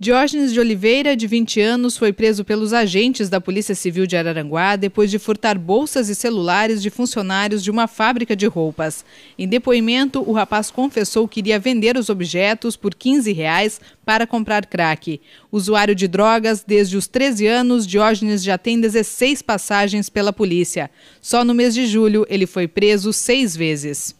Diógenes de Oliveira, de 20 anos, foi preso pelos agentes da Polícia Civil de Araranguá depois de furtar bolsas e celulares de funcionários de uma fábrica de roupas. Em depoimento, o rapaz confessou que iria vender os objetos por 15 reais para comprar crack. Usuário de drogas desde os 13 anos, Diógenes já tem 16 passagens pela polícia. Só no mês de julho, ele foi preso seis vezes.